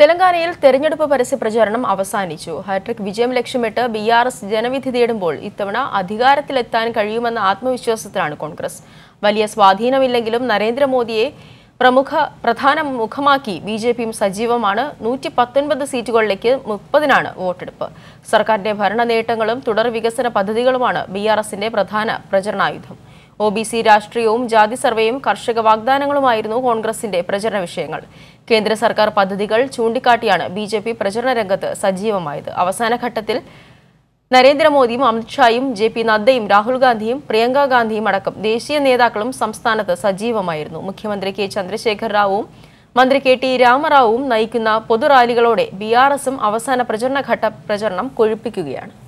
തെലങ്കാനയിൽ തെരഞ്ഞെടുപ്പ് പരസ്യ പ്രചാരണം അവസാനിച്ചു ഹാട്രിക് വിജയം ലക്ഷ്യമിട്ട് ബി ആർ എസ് ജനവിധി തേടുമ്പോൾ ഇത്തവണ അധികാരത്തിലെത്താൻ കഴിയുമെന്ന ആത്മവിശ്വാസത്തിലാണ് കോൺഗ്രസ് വലിയ സ്വാധീനമില്ലെങ്കിലും നരേന്ദ്രമോദിയെ പ്രമുഖ പ്രധാന മുഖമാക്കി ബി ജെ പിയും സജീവമാണ് നൂറ്റി പത്തൊൻപത് സീറ്റുകളിലേക്ക് മുപ്പതിനാണ് വോട്ടെടുപ്പ് സർക്കാരിന്റെ ഭരണ നേട്ടങ്ങളും തുടർ വികസന പദ്ധതികളുമാണ് ബി ആർ എസിന്റെ പ്രധാന പ്രചരണായുധം ഒ ബി സി രാഷ്ട്രീയവും ജാതി സർവേയും കർഷക വാഗ്ദാനങ്ങളുമായിരുന്നു കോൺഗ്രസിന്റെ പ്രചരണ വിഷയങ്ങൾ കേന്ദ്ര സർക്കാർ പദ്ധതികൾ ചൂണ്ടിക്കാട്ടിയാണ് ബി ജെ പി പ്രചരണ രംഗത്ത് സജീവമായത് അവസാന ഘട്ടത്തിൽ നരേന്ദ്രമോദിയും അമിത്ഷായും ജെ പി നദ്ദയും രാഹുൽ ഗാന്ധിയും പ്രിയങ്ക ഗാന്ധിയും അടക്കം ദേശീയ നേതാക്കളും സംസ്ഥാനത്ത് സജീവമായിരുന്നു മുഖ്യമന്ത്രി കെ ചന്ദ്രശേഖർ റാവുവും മന്ത്രി കെ ടി രാമറാവുവും നയിക്കുന്ന പൊതുറാലികളോടെ ബി ആർ എസും അവസാന പ്രചരണഘട്ട പ്രചരണം കൊഴുപ്പിക്കുകയാണ്